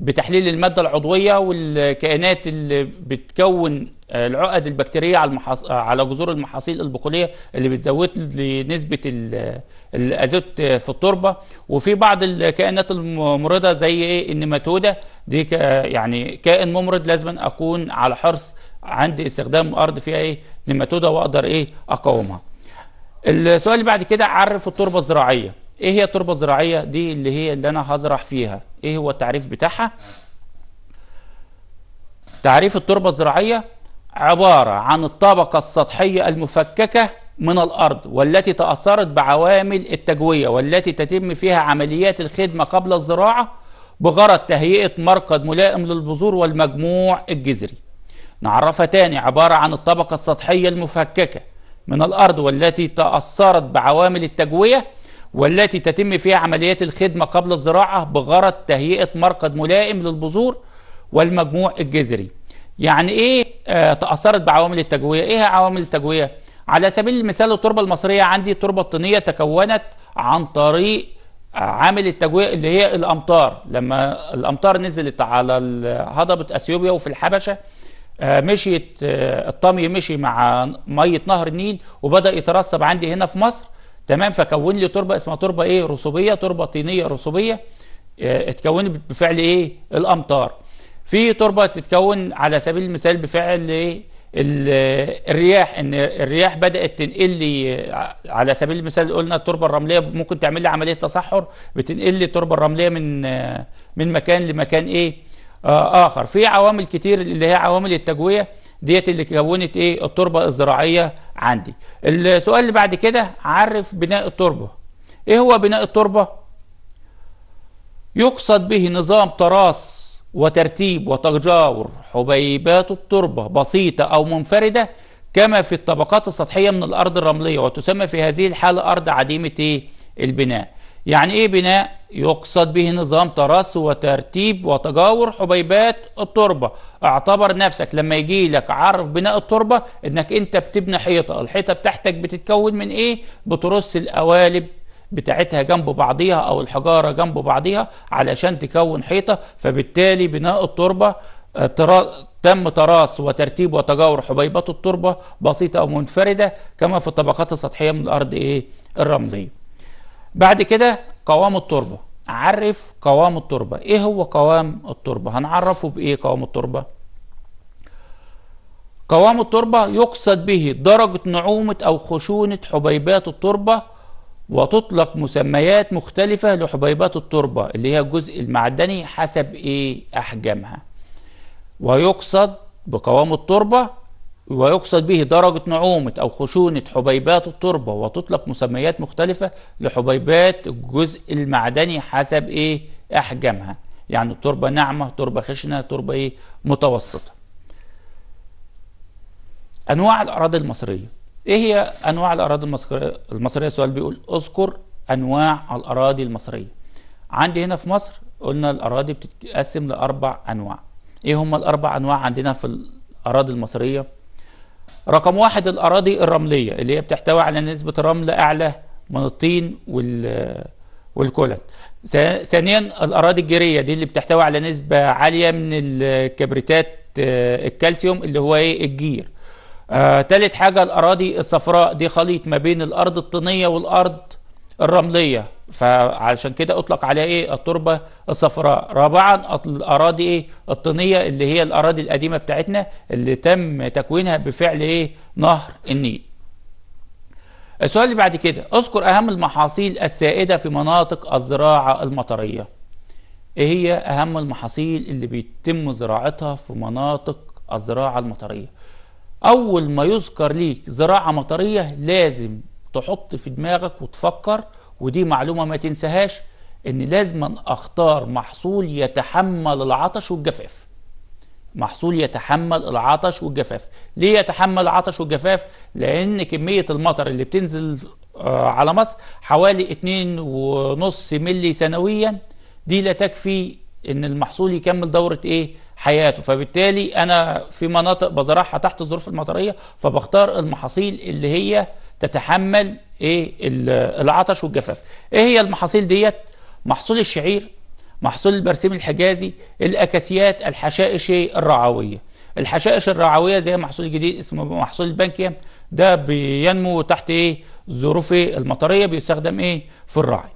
A: بتحليل الماده العضويه والكائنات اللي بتكون آه، العقد البكتيريه على المحص... على جذور المحاصيل البقوليه اللي بتزود لنسبه ال... الازوت في التربه وفي بعض الكائنات الممرضه زي ايه النيماتوده دي ك... يعني كائن ممرض لازم اكون على حرص عندي استخدام ارض فيها ايه نماتودا واقدر ايه اقاومها السؤال اللي بعد كده عرف التربه الزراعيه ايه هي التربه الزراعيه دي اللي هي اللي انا هزرع فيها ايه هو التعريف بتاعها تعريف التربه الزراعيه عباره عن الطبقه السطحيه المفككه من الارض والتي تاثرت بعوامل التجويه والتي تتم فيها عمليات الخدمه قبل الزراعه بغرض تهيئه مرقد ملائم للبذور والمجموع الجذري نعرفها تاني عبارة عن الطبقة السطحية المفككة من الأرض والتي تأثرت بعوامل التجوية والتي تتم فيها عمليات الخدمة قبل الزراعة بغرض تهيئة مرقد ملائم للبذور والمجموع الجذري يعني ايه آه، تأثرت بعوامل التجوية ايه عوامل التجوية على سبيل المثال التربة المصرية عندي التربة الطينية تكونت عن طريق عامل التجوية اللي هي الأمطار لما الأمطار نزلت على هضبة أثيوبيا وفي الحبشة آه، مشيت آه، الطمي مشي مع ميه نهر النيل وبدا يترسب عندي هنا في مصر تمام فكون لي تربه اسمها تربه ايه رسوبيه تربه طينيه رسوبيه آه، اتكونت بفعل ايه الامطار في تربه تتكون على سبيل المثال بفعل ايه الرياح ان الرياح بدات تنقل لي على سبيل المثال قلنا التربه الرمليه ممكن تعمل لي عمليه تصحر بتنقل لي التربه الرمليه من من مكان لمكان ايه آه، اخر في عوامل كتير اللي هي عوامل التجويه ديت اللي كونت ايه التربه الزراعيه عندي السؤال اللي بعد كده عرف بناء التربه ايه هو بناء التربه يقصد به نظام تراص وترتيب وتجاور حبيبات التربه بسيطه او منفرده كما في الطبقات السطحيه من الارض الرمليه وتسمى في هذه الحاله ارض عديمه ايه البناء يعني ايه بناء يقصد به نظام ترس وترتيب وتجاور حبيبات التربة اعتبر نفسك لما يجي لك عرف بناء التربة انك انت بتبني حيطة الحيطة بتاعتك بتتكون من ايه بترص القوالب بتاعتها جنب بعضيها او الحجارة جنب بعضيها علشان تكون حيطة فبالتالي بناء التربة آه، ترا تم تراص وترتيب وتجاور حبيبات التربة بسيطة او منفردة كما في الطبقات السطحية من الارض ايه الرملية بعد كده قوام التربة عرف قوام التربة ايه هو قوام التربة هنعرفه بايه قوام التربة قوام التربة يقصد به درجة نعومة أو خشونة حبيبات التربة وتطلق مسميات مختلفة لحبيبات التربة اللي هي الجزء المعدني حسب ايه أحجامها ويقصد بقوام التربة ويقصد به درجة نعومة أو خشونة حبيبات التربة وتطلق مسميات مختلفة لحبيبات الجزء المعدني حسب إيه أحجامها يعني التربة ناعمة تربة خشنة تربة إيه متوسطة أنواع الأراضي المصرية إيه هي أنواع الأراضي المصرية المصرية السؤال بيقول أذكر أنواع الأراضي المصرية عندي هنا في مصر قلنا الأراضي بتتقسم لأربع أنواع إيه هم الأربع أنواع عندنا في الأراضي المصرية رقم واحد الأراضي الرملية اللي هي بتحتوي على نسبة رمل أعلى من الطين وال والكولن ثانيا الأراضي الجيرية دي اللي بتحتوي على نسبة عالية من الكبريتات آه، الكالسيوم اللي هو ايه الجير آه، تالت حاجة الأراضي الصفراء دي خليط ما بين الأرض الطينية والأرض الرملية فعلشان كده اطلق عليها ايه التربه الصفراء رابعا الاراضي ايه الطينيه اللي هي الاراضي القديمه بتاعتنا اللي تم تكوينها بفعل ايه نهر النيل السؤال اللي بعد كده اذكر اهم المحاصيل السائده في مناطق الزراعه المطريه ايه هي اهم المحاصيل اللي بيتم زراعتها في مناطق الزراعه المطريه اول ما يذكر ليك زراعه مطريه لازم تحط في دماغك وتفكر ودي معلومة ما تنسهاش ان لازم اختار محصول يتحمل العطش والجفاف محصول يتحمل العطش والجفاف ليه يتحمل العطش والجفاف لان كمية المطر اللي بتنزل آه، على مصر حوالي اتنين ونص ملي سنويا دي لا تكفي ان المحصول يكمل دورة ايه حياته فبالتالي انا في مناطق بزرعها تحت الظروف المطرية فبختار المحاصيل اللي هي تتحمل ايه العطش والجفاف ايه هي المحاصيل ديت محصول الشعير محصول البرسيم الحجازي الاكاسيات الحشائش الرعويه الحشائش الرعويه زي محصول جديد اسمه محصول البنكيا ده بينمو تحت ايه ظروف ايه؟ المطريه بيستخدم ايه في الرعي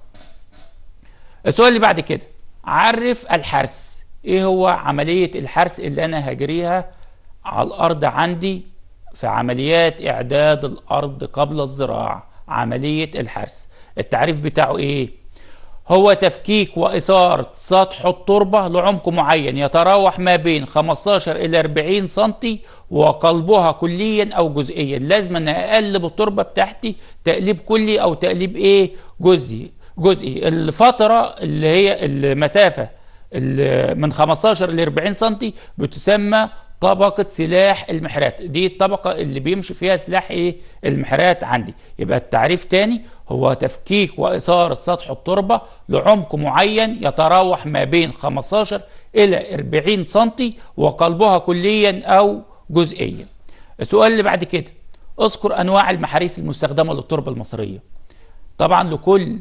A: السؤال اللي بعد كده عرف الحرس ايه هو عمليه الحرس اللي انا هجريها على الارض عندي في عمليات اعداد الارض قبل الزراعه عملية الحرث التعريف بتاعه إيه؟ هو تفكيك وإثارة سطح التربة لعمق معين يتراوح ما بين 15 إلى 40 سنتي وقلبها كليا أو جزئيا لازم أن أقلب التربة بتاعتي تقليب كلي أو تقليب إيه جزئي جزئي الفترة اللي هي المسافة من 15 ل 40 سنتي بتسمى طبقة سلاح المحرات دي الطبقة اللي بيمشي فيها سلاح ايه المحرات عندي يبقى التعريف تاني هو تفكيك وإثارة سطح التربة لعمق معين يتراوح ما بين 15 إلى 40 سنتي وقلبها كليا أو جزئيا السؤال اللي بعد كده اذكر أنواع المحاريث المستخدمة للتربة المصرية طبعا لكل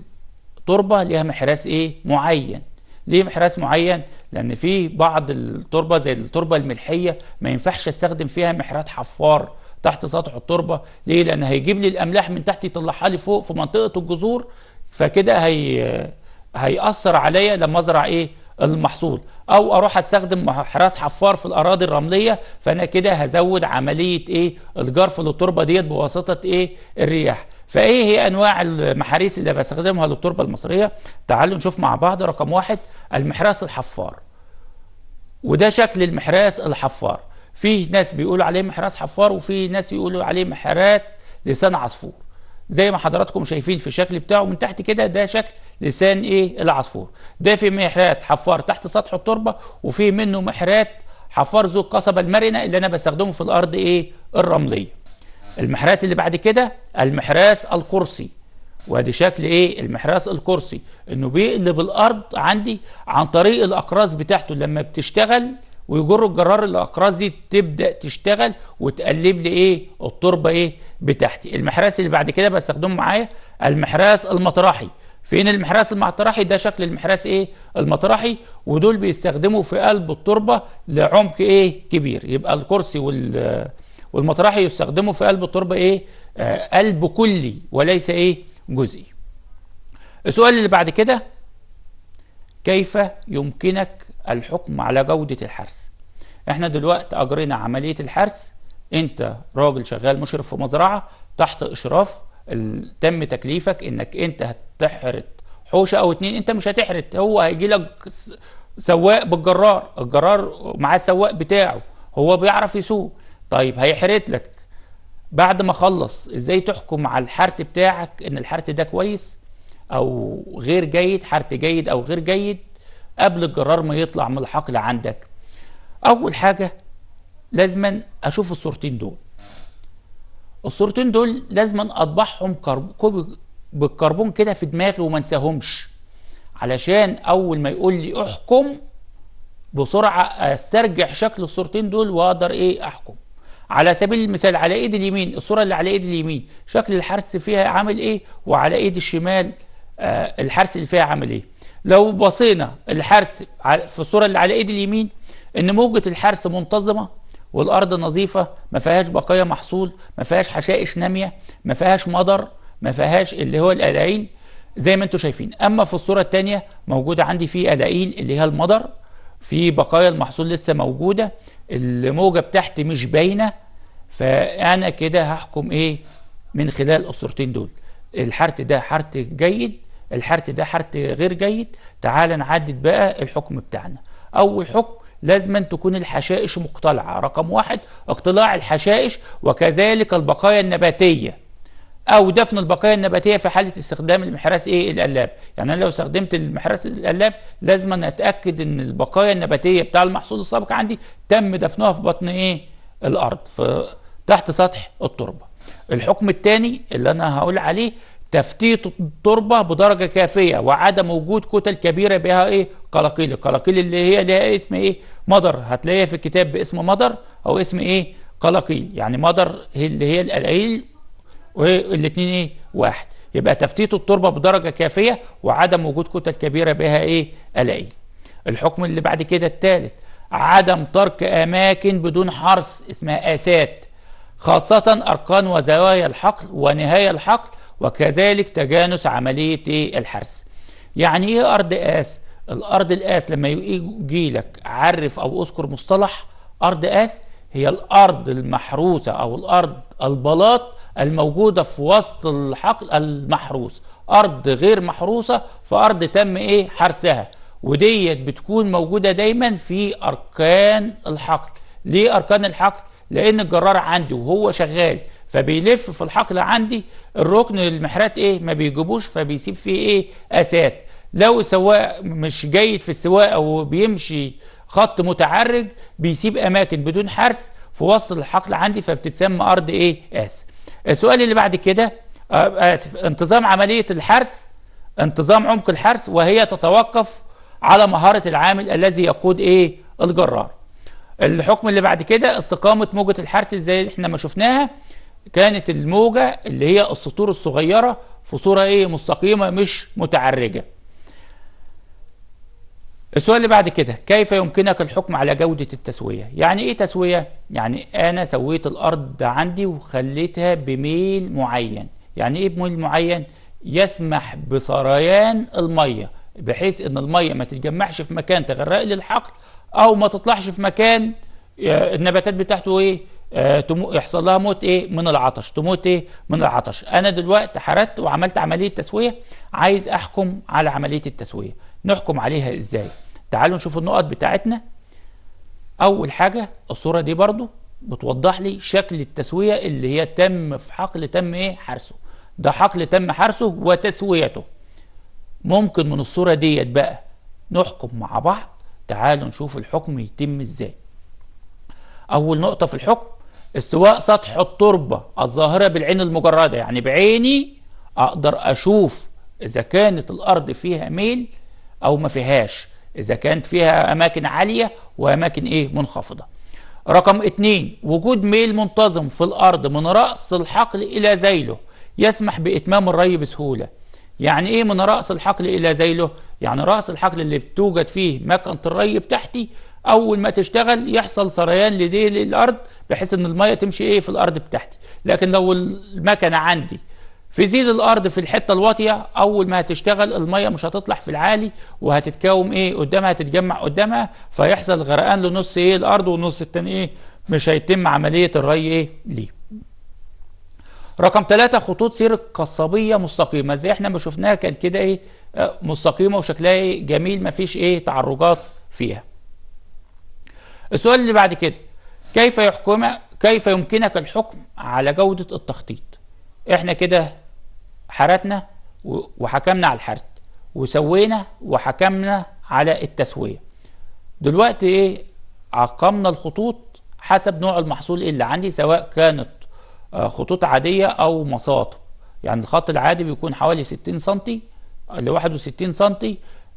A: تربة ليها محراث ايه معين ليه محراس معين لان في بعض التربه زي التربه الملحيه ما ينفعش استخدم فيها محرات حفار تحت سطح التربه ليه لان هيجيب لي الاملاح من تحت يطلعها لي فوق في منطقه الجذور فكده هي هيأثر عليا لما ازرع ايه المحصول او اروح استخدم حراس حفار في الاراضي الرمليه فانا كده هزود عمليه ايه الجرف للتربه ديت بواسطه ايه الرياح فايه هي انواع المحاريس اللي بستخدمها للتربه المصريه تعالوا نشوف مع بعض رقم واحد المحراس الحفار وده شكل المحراس الحفار فيه ناس بيقولوا عليه محراس حفار وفي ناس يقولوا عليه محراس لسان عصفور زي ما حضراتكم شايفين في الشكل بتاعه من تحت كده ده شكل لسان ايه العصفور ده في محرات حفار تحت سطح التربه وفي منه محرات حفار ذو القصبه المرنه اللي انا بستخدمه في الارض ايه الرمليه المحرات اللي بعد كده المحراث القرصي وادي شكل ايه المحراث القرصي انه بيقلب الارض عندي عن طريق الاقراص بتاعته لما بتشتغل ويجر الجرار الاقراص دي تبدا تشتغل وتقلب لي ايه التربه ايه بتاعتي المحراث اللي بعد كده بستخدمه معايا المحراث المطرحي فين المحراث المطرحي ده شكل المحراث ايه المطرحي ودول بيستخدموا في قلب التربه لعمق ايه كبير يبقى الكرسي وال والمطرحي يستخدمه في قلب التربة إيه؟ آه قلب كلي وليس إيه؟ جزئي السؤال اللي بعد كده كيف يمكنك الحكم على جودة الحرث احنا دلوقتي أجرينا عملية الحرث انت راجل شغال مشرف في مزرعة تحت إشراف تم تكليفك انك انت هتحرت حوشة او اتنين انت مش هتحرت هو هيجي لك سواق بالجرار الجرار معاه السواق بتاعه هو بيعرف يسوق طيب هيحرت لك بعد ما خلص ازاي تحكم على الحرت بتاعك ان الحرت ده كويس او غير جيد حرت جيد او غير جيد قبل الجرار ما يطلع من الحقل عندك اول حاجه لازما اشوف الصورتين دول الصورتين دول لازما اطبعهم بالكربون كده في دماغي وما انساهمش علشان اول ما يقول لي احكم بسرعه استرجع شكل الصورتين دول واقدر ايه احكم على سبيل المثال على ايد اليمين الصورة اللي على ايد اليمين شكل الحرس فيها عامل ايه وعلى ايد الشمال آه الحرس اللي فيها عامل ايه لو بصينا الحرس في الصورة اللي على ايد اليمين ان موجة الحرس منتظمة والارض نظيفة ما فيهاش بقايا محصول ما فيهاش حشائش نامية ما فيهاش مضر ما فيهاش اللي هو القلايل زي ما انتم شايفين اما في الصورة الثانية موجودة عندي في قلايل اللي هي المضر في بقايا المحصول لسه موجودة الموجة بتاعتي مش باينة فانا كده هحكم ايه من خلال الصورتين دول الحرت ده حرت جيد الحرت ده حرت غير جيد تعال نعدد بقى الحكم بتاعنا اول حكم لازما تكون الحشائش مقتلعه رقم واحد اقتلاع الحشائش وكذلك البقايا النباتيه او دفن البقايا النباتيه في حاله استخدام المحراث ايه القلاب يعني انا لو استخدمت المحراث القلاب لازم اتاكد ان البقايا النباتيه بتاع المحصول السابق عندي تم دفنها في بطن ايه الارض في تحت سطح التربة الحكم الثاني اللي أنا هقول عليه تفتيت التربة بدرجة كافية وعدم وجود كتل كبيرة بها ايه قلاقيل القلاقيل اللي هي لها إيه؟ اسم ايه مدر هتلاقيها في الكتاب باسم مدر او اسم ايه قلاقيل يعني مدر اللي هي القلاقيل والاتنين ايه واحد يبقى تفتيت التربة بدرجة كافية وعدم وجود كتل كبيرة بها ايه قلقيل الحكم اللي بعد كده الثالث عدم ترك اماكن بدون حرس اسمها اسات خاصة أركان وزوايا الحقل ونهاية الحقل وكذلك تجانس عملية الحرث يعني إيه أرض قاس؟ الأرض القاس لما يجي لك عرف أو أذكر مصطلح أرض قاس هي الأرض المحروسة أو الأرض البلاط الموجودة في وسط الحقل المحروس أرض غير محروسة فأرض تم إيه حرسها وديت بتكون موجودة دايما في أركان الحقل ليه أركان الحقل؟ لان الجرار عندي وهو شغال فبيلف في الحقل عندي الركن المحرات ايه ما بيجيبوش فبيسيب فيه ايه اسات لو السواق مش جيد في السواقه وبيمشي خط متعرج بيسيب اماكن بدون حرث في وسط الحقل عندي فبتتسمى ارض ايه اس السؤال اللي بعد كده آه، اسف انتظام عمليه الحرث انتظام عمق الحرث وهي تتوقف على مهاره العامل الذي يقود ايه الجرار الحكم اللي بعد كده استقامه موجه الحرث زي احنا ما شفناها كانت الموجه اللي هي السطور الصغيره في صوره ايه مستقيمه مش متعرجه السؤال اللي بعد كده كيف يمكنك الحكم على جودة التسوية يعني ايه تسوية يعني انا سويت الارض عندي وخليتها بميل معين يعني ايه بميل معين يسمح بسريان المية بحيث ان المية ما تتجمعش في مكان تغرق للحقل او ما تطلعش في مكان آه، النباتات بتاعته ايه آه، يحصل لها موت ايه من العطش تموت ايه من العطش انا دلوقتي حردت وعملت عمليه تسويه عايز احكم على عمليه التسويه نحكم عليها ازاي تعالوا نشوف النقط بتاعتنا اول حاجه الصوره دي برضو بتوضح لي شكل التسويه اللي هي تم في حقل تم ايه حرسه ده حقل تم حرسه وتسويته ممكن من الصوره ديت بقى نحكم مع بعض تعالوا نشوف الحكم يتم ازاي اول نقطة في الحكم استواء سطح التربة الظاهرة بالعين المجردة يعني بعيني اقدر اشوف اذا كانت الارض فيها ميل او ما فيهاش اذا كانت فيها اماكن عالية واماكن ايه منخفضة رقم اتنين وجود ميل منتظم في الارض من رأس الحقل الى ذيله يسمح باتمام الري بسهولة يعني ايه من رأس الحقل الى ذيله يعني رأس الحقل اللي بتوجد فيه مكنة الري بتاعتي اول ما تشتغل يحصل سريان لديل الارض بحيث ان المية تمشي ايه في الارض بتاعتي لكن لو المكنة عندي في زيل الارض في الحته الواطيه اول ما هتشتغل الميه مش هتطلع في العالي وهتتكوم ايه قدامها هتتجمع قدامها فيحصل غرقان لنص ايه الارض ونص التاني ايه مش هيتم عمليه الري ايه ليه رقم ثلاثة خطوط سير قصبية مستقيمة زي احنا ما شفناها كان كده ايه آه، مستقيمة وشكلها ايه جميل مفيش ايه تعرجات فيها السؤال اللي بعد كده كيف يحكم كيف يمكنك الحكم على جودة التخطيط احنا كده حرتنا وحكمنا على الحرت وسوينا وحكمنا على التسوية دلوقتي ايه عقمنا الخطوط حسب نوع المحصول اللي عندي سواء كانت آه، خطوط عادية أو مصاطب يعني الخط العادي بيكون حوالي 60 سم ل 61 سم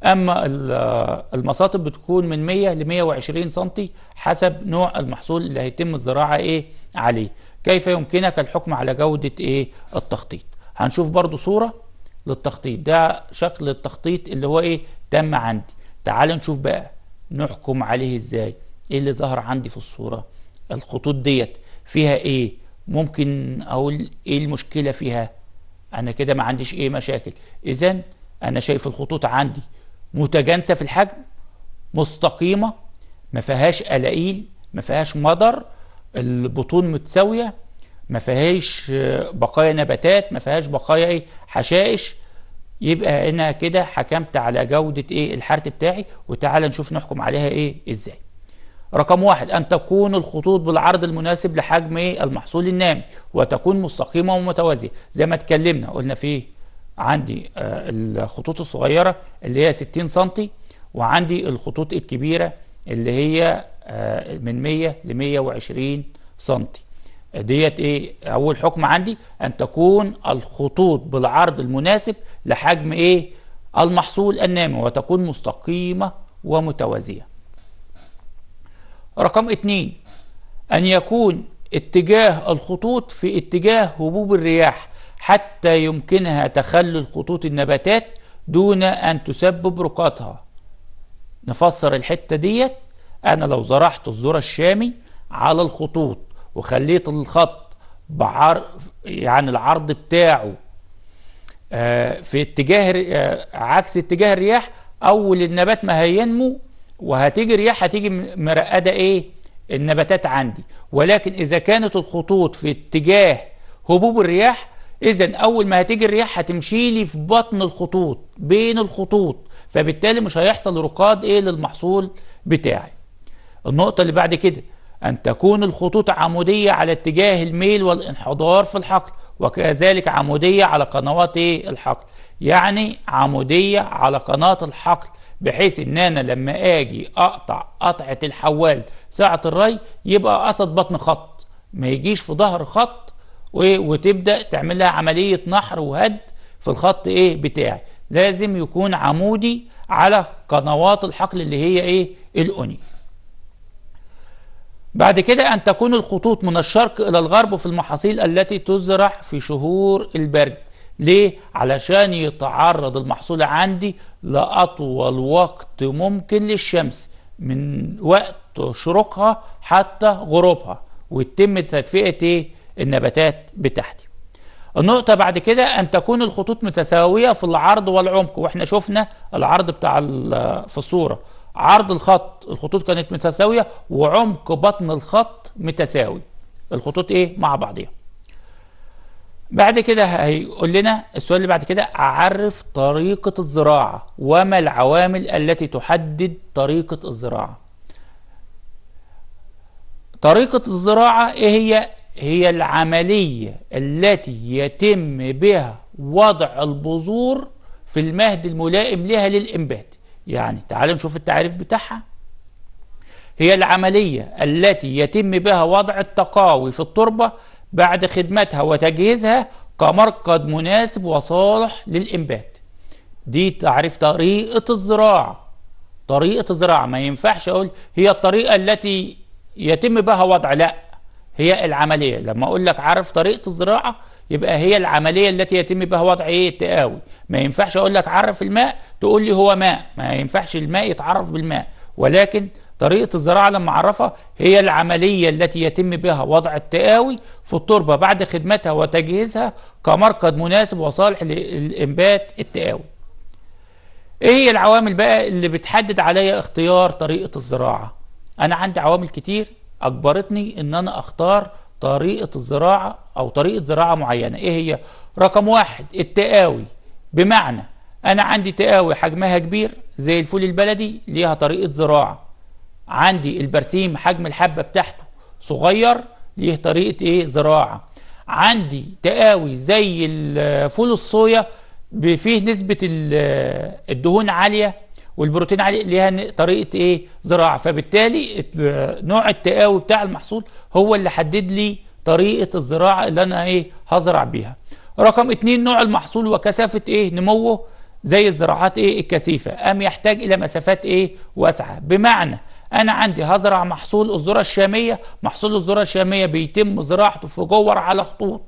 A: أما آه، المصاطب بتكون من 100 ل 120 سم حسب نوع المحصول اللي هيتم الزراعة إيه عليه كيف يمكنك الحكم على جودة إيه التخطيط هنشوف برضو صورة للتخطيط ده شكل التخطيط اللي هو إيه تم عندي تعال نشوف بقى نحكم عليه إزاي إيه اللي ظهر عندي في الصورة الخطوط ديت فيها إيه ممكن اقول ايه المشكله فيها انا كده ما عنديش ايه مشاكل اذا انا شايف الخطوط عندي متجانسه في الحجم مستقيمه ما فيهاش قلاقيل ما فيهاش مضر البطون متساويه ما فيهاش آه، بقايا نباتات ما فيهاش بقايا ايه حشائش يبقى هنا كده حكمت على جوده ايه الحرت بتاعي وتعالى نشوف نحكم عليها ايه ازاي رقم واحد أن تكون الخطوط بالعرض المناسب لحجم المحصول النامي وتكون مستقيمة ومتوازية زي ما اتكلمنا قلنا في عندي آه، الخطوط الصغيرة اللي هي 60 سنتي وعندي الخطوط الكبيرة اللي هي آه، من 100 ل 120 سنتي ديت ايه اول حكم عندي ان تكون الخطوط بالعرض المناسب لحجم ايه المحصول النامي وتكون مستقيمة ومتوازية رقم اتنين أن يكون اتجاه الخطوط في اتجاه هبوب الرياح حتى يمكنها تخلل خطوط النباتات دون أن تسبب رقاطها نفسر الحتة ديت أنا لو زرعت الذرة الشامي على الخطوط وخليت الخط بعر يعني العرض بتاعه آه، في اتجاه آه، عكس اتجاه الرياح أول النبات ما هينمو وهتيجي رياح هتيجي مرقده ايه النباتات عندي ولكن اذا كانت الخطوط في اتجاه هبوب الرياح اذا اول ما هتيجي الرياح هتمشي لي في بطن الخطوط بين الخطوط فبالتالي مش هيحصل رقاد ايه للمحصول بتاعي النقطه اللي بعد كده أن تكون الخطوط عمودية على اتجاه الميل والانحدار في الحقل وكذلك عمودية على قنوات إيه؟ الحقل يعني عمودية على قناة الحقل بحيث ان انا لما اجي اقطع قطعه الحوال ساعه الري يبقى قصد بطن خط ما يجيش في ظهر خط وتبدا تعمل لها عمليه نحر وهد في الخط ايه بتاعي لازم يكون عمودي على قنوات الحقل اللي هي ايه الاوني بعد كده أن تكون الخطوط من الشرق إلى الغرب في المحاصيل التي تزرع في شهور البرد ليه؟ علشان يتعرض المحصول عندي لأطول وقت ممكن للشمس من وقت شروقها حتى غروبها ويتم تدفئة إيه؟ النباتات بتاعتي النقطة بعد كده أن تكون الخطوط متساوية في العرض والعمق وإحنا شفنا العرض بتاع في الصورة عرض الخط الخطوط كانت متساوية وعمق بطن الخط متساوي الخطوط إيه مع بعضيها بعد كده هيقول لنا السؤال اللي بعد كده عرف طريقة الزراعة وما العوامل التي تحدد طريقة الزراعة طريقة الزراعة ايه هي؟ هي العملية التي يتم بها وضع البذور في المهد الملائم لها للإنبات يعني تعالوا نشوف التعريف بتاعها هي العملية التي يتم بها وضع التقاوي في التربة بعد خدمتها وتجهيزها كمرقد مناسب وصالح للإنبات دي تعريف طريقة الزراعة طريقة الزراعة ما ينفعش أقول هي الطريقة التي يتم بها وضع لا هي العملية لما أقول لك عارف طريقة الزراعة يبقى هي العملية التي يتم بها وضع إيه التقاوي ما ينفعش أقول لك عرف الماء تقول لي هو ماء ما ينفعش الماء يتعرف بالماء ولكن طريقة الزراعة لما عرفها هي العملية التي يتم بها وضع التقاوي في التربة بعد خدمتها وتجهيزها كمركز مناسب وصالح لإنبات التقاوي ايه هي العوامل بقى اللي بتحدد عليا اختيار طريقة الزراعة انا عندي عوامل كتير اجبرتني ان انا اختار طريقة الزراعة او طريقة زراعة معينة ايه هي رقم واحد التقاوي بمعنى انا عندي تقاوي حجمها كبير زي الفول البلدي ليها طريقة زراعة عندي البرسيم حجم الحبة بتاعته صغير ليه طريقة ايه زراعة عندي تقاوي زي فول الصويا فيه نسبة الدهون عالية والبروتين عالي ليها طريقة ايه زراعة فبالتالي نوع التقاوي بتاع المحصول هو اللي حدد لي طريقة الزراعة اللي انا ايه هزرع بيها رقم اتنين نوع المحصول وكثافة ايه نموه زي الزراعات ايه الكثيفة ام يحتاج الى مسافات ايه واسعة بمعنى انا عندي هزرع محصول الذره الشاميه محصول الذره الشاميه بيتم زراعته في جور على خطوط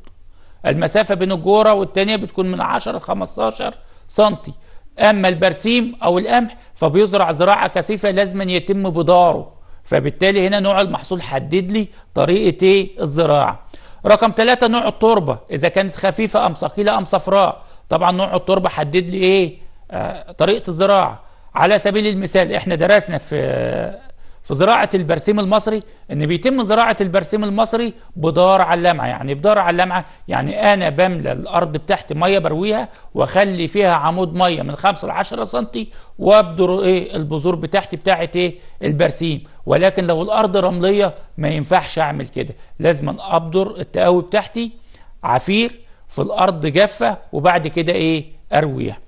A: المسافه بين الجوره والتانيه بتكون من 10 ل 15 سنتي اما البرسيم او القمح فبيزرع زراعه كثيفه لازما يتم بداره فبالتالي هنا نوع المحصول حدد لي طريقه ايه الزراعه رقم ثلاثة نوع التربه اذا كانت خفيفه ام ثقيله ام صفراء طبعا نوع التربه حدد لي ايه آه طريقه الزراعه على سبيل المثال احنا درسنا في في زراعة البرسيم المصري ان بيتم زراعة البرسيم المصري بدار على اللمعة يعني بدار على اللمعة يعني انا بملى الارض بتاعتي مية برويها واخلي فيها عمود مية من 5 لعشرة 10 سنتي وابدر ايه البذور بتاعتي بتاعت ايه البرسيم ولكن لو الارض رملية ما ينفعش اعمل كده لازم ابدر التقاوي بتاعتي عفير في الارض جافة وبعد كده ايه ارويها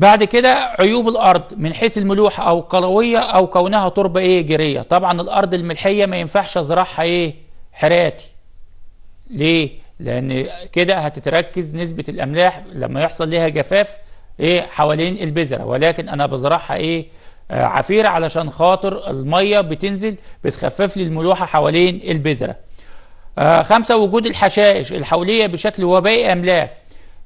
A: بعد كده عيوب الارض من حيث الملوحه او القلويه او كونها تربه ايه جيريه طبعا الارض الملحيه ما ينفعش ازرعها ايه حراتي ليه لان كده هتتركز نسبه الاملاح لما يحصل ليها جفاف ايه حوالين البذره ولكن انا بزرعها ايه آه عفيره علشان خاطر الميه بتنزل بتخفف لي الملوحه حوالين البذره آه خمسه وجود الحشائش الحوليه بشكل وبائي املاح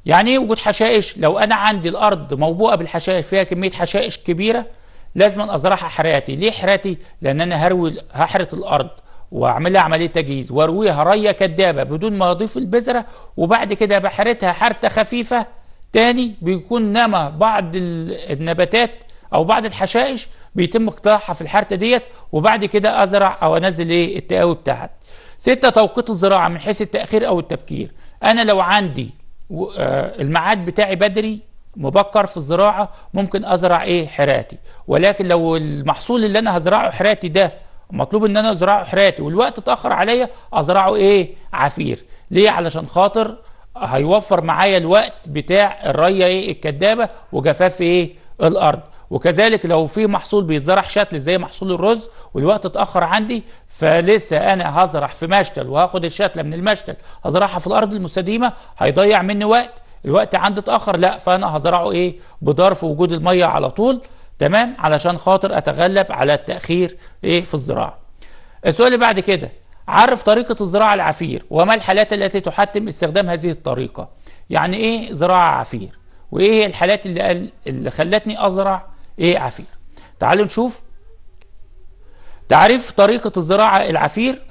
A: يعني ايه وجود حشائش لو انا عندي الارض موبوءه بالحشائش فيها كميه حشائش كبيره لازم ازرعها حراتي ليه حراتي لان انا هروي هحرت الارض واعملها عمليه تجهيز وارويها ريه كدابه بدون ما اضيف البذره وبعد كده بحرتها حرته خفيفه تاني بيكون نما بعض النباتات او بعض الحشائش بيتم اقتراحها في الحرته ديت وبعد كده ازرع او انزل ايه التقاوي بتاعها ستة توقيت الزراعه من حيث التاخير او التبكير انا لو عندي آه، الميعاد بتاعي بدري مبكر في الزراعة ممكن أزرع إيه حراتي ولكن لو المحصول اللي أنا هزرعه حراتي ده مطلوب ان انا ازرعه حراتي والوقت اتاخر عليا ازرعه ايه عفير ليه علشان خاطر هيوفر معايا الوقت بتاع الريه ايه الكدابه وجفاف ايه الارض وكذلك لو في محصول بيتزرع شتل زي محصول الرز والوقت اتاخر عندي فلسه انا هزرع في مشتل وهاخد الشتله من المشتل هزرعها في الارض المستديمه هيضيع مني وقت الوقت عندي اتاخر لا فانا هزرعه ايه بظرف وجود الميه على طول تمام علشان خاطر اتغلب على التاخير ايه في الزراعه السؤال اللي بعد كده عرف طريقه الزراعه العفير وما الحالات التي تحتم استخدام هذه الطريقه يعني ايه زراعه عفير وايه هي الحالات اللي اللي خلتني ازرع ايه عفير تعالوا نشوف تعرف طريقة الزراعة العفير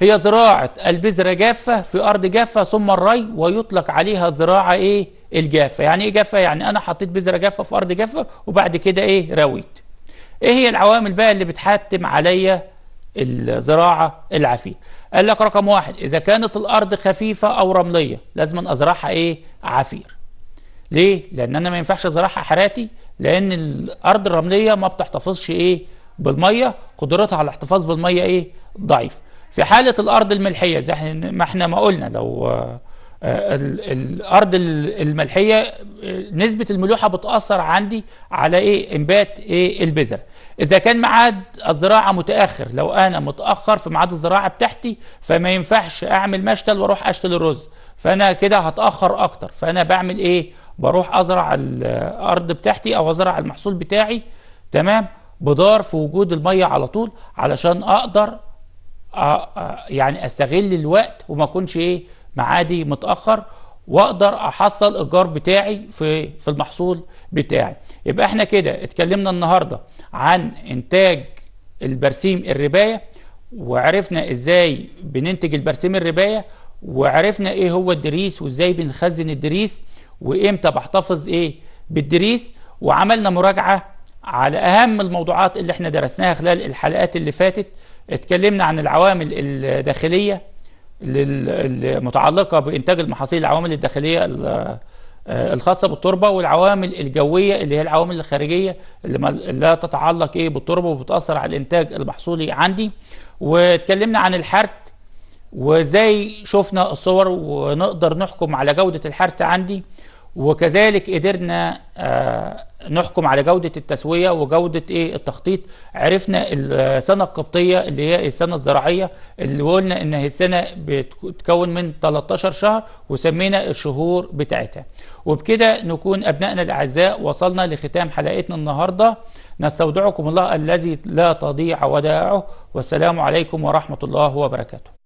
A: هي زراعة البذرة جافة في أرض جافة ثم الري ويطلق عليها زراعة إيه الجافة يعني إيه جافة يعني أنا حطيت بذرة جافة في أرض جافة وبعد كده إيه رويت إيه هي العوامل بقى اللي بتحتم عليا الزراعة العفير قال لك رقم واحد إذا كانت الأرض خفيفة أو رملية لازم أزرعها إيه عفير ليه؟ لأن أنا ما ينفعش أزرعها حراتي لأن الأرض الرملية ما بتحتفظش إيه بالميه قدرتها على الاحتفاظ بالميه ايه ضعيف في حاله الارض الملحيه زي ما احنا ما قلنا لو آه، آه، الارض الملحيه آه، نسبه الملوحه بتاثر عندي على ايه انبات ايه البذر اذا كان ميعاد الزراعه متاخر لو انا متاخر في ميعاد الزراعه بتاعتي فما ينفعش اعمل مشتل واروح اشتل الرز فانا كده هتاخر اكتر فانا بعمل ايه بروح ازرع الارض بتاعتي او ازرع المحصول بتاعي تمام بدار في وجود الميه على طول علشان اقدر يعني استغل الوقت وما اكونش ايه معادي متاخر واقدر احصل الجار بتاعي في في المحصول بتاعي يبقى احنا كده اتكلمنا النهارده عن انتاج البرسيم الربايه وعرفنا ازاي بننتج البرسيم الربايه وعرفنا ايه هو الدريس وازاي بنخزن الدريس وامتى بحتفظ ايه بالدريس وعملنا مراجعه على أهم الموضوعات اللي احنا درسناها خلال الحلقات اللي فاتت اتكلمنا عن العوامل الداخلية المتعلقة بإنتاج المحاصيل العوامل الداخلية آه، الخاصة بالتربة والعوامل الجوية اللي هي العوامل الخارجية اللي لا تتعلق ايه بالتربة وبتأثر على الإنتاج المحصولي عندي واتكلمنا عن الحرث وازاي شفنا الصور ونقدر نحكم على جودة الحرث عندي وكذلك قدرنا آه، نحكم على جودة التسوية وجودة ايه التخطيط عرفنا السنة القبطية اللي هي السنة الزراعية اللي قلنا ان هي السنة بتتكون من 13 شهر وسمينا الشهور بتاعتها وبكده نكون أبنائنا الأعزاء وصلنا لختام حلقتنا النهاردة نستودعكم الله الذي لا تضيع ودائعه والسلام عليكم ورحمة الله وبركاته